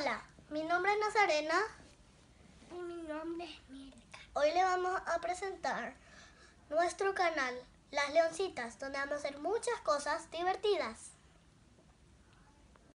Hola, mi nombre es Nazarena. Y mi nombre es Mirka. Hoy le vamos a presentar nuestro canal, Las Leoncitas, donde vamos a hacer muchas cosas divertidas.